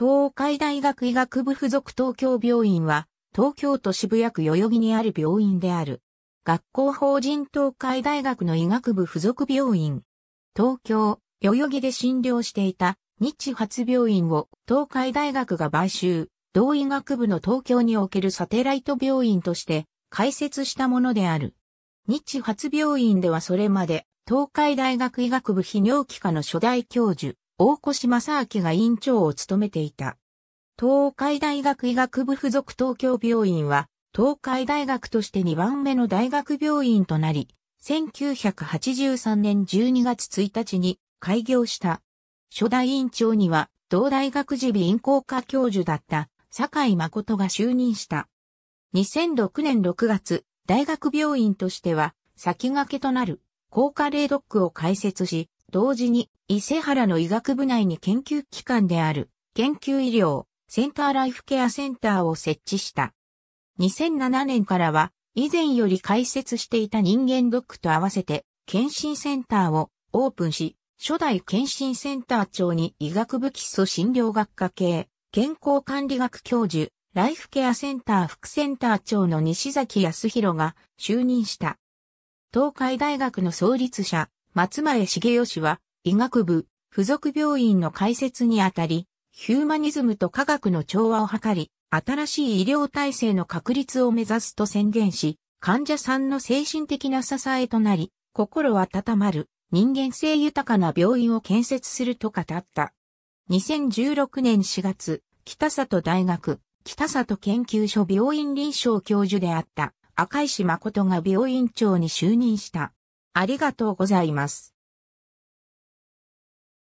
東海大学医学部附属東京病院は、東京都渋谷区代々木にある病院である。学校法人東海大学の医学部附属病院。東京、代々木で診療していた日発病院を東海大学が買収、同医学部の東京におけるサテライト病院として開設したものである。日発病院ではそれまで東海大学医学部泌尿器科の初代教授、大越正明が院長を務めていた。東海大学医学部附属東京病院は、東海大学として2番目の大学病院となり、1983年12月1日に開業した。初代院長には、同大学時備院工科教授だった坂井誠が就任した。2006年6月、大学病院としては、先駆けとなる、高カレードックを開設し、同時に伊勢原の医学部内に研究機関である研究医療センターライフケアセンターを設置した。2007年からは以前より開設していた人間ドックと合わせて検診センターをオープンし、初代検診センター長に医学部基礎診療学科系、健康管理学教授、ライフケアセンター副センター長の西崎康弘が就任した。東海大学の創立者、松前茂義は、医学部、附属病院の開設にあたり、ヒューマニズムと科学の調和を図り、新しい医療体制の確立を目指すと宣言し、患者さんの精神的な支えとなり、心温まる人間性豊かな病院を建設すると語った。2016年4月、北里大学、北里研究所病院臨床教授であった赤石誠が病院長に就任した。ありがとうございます。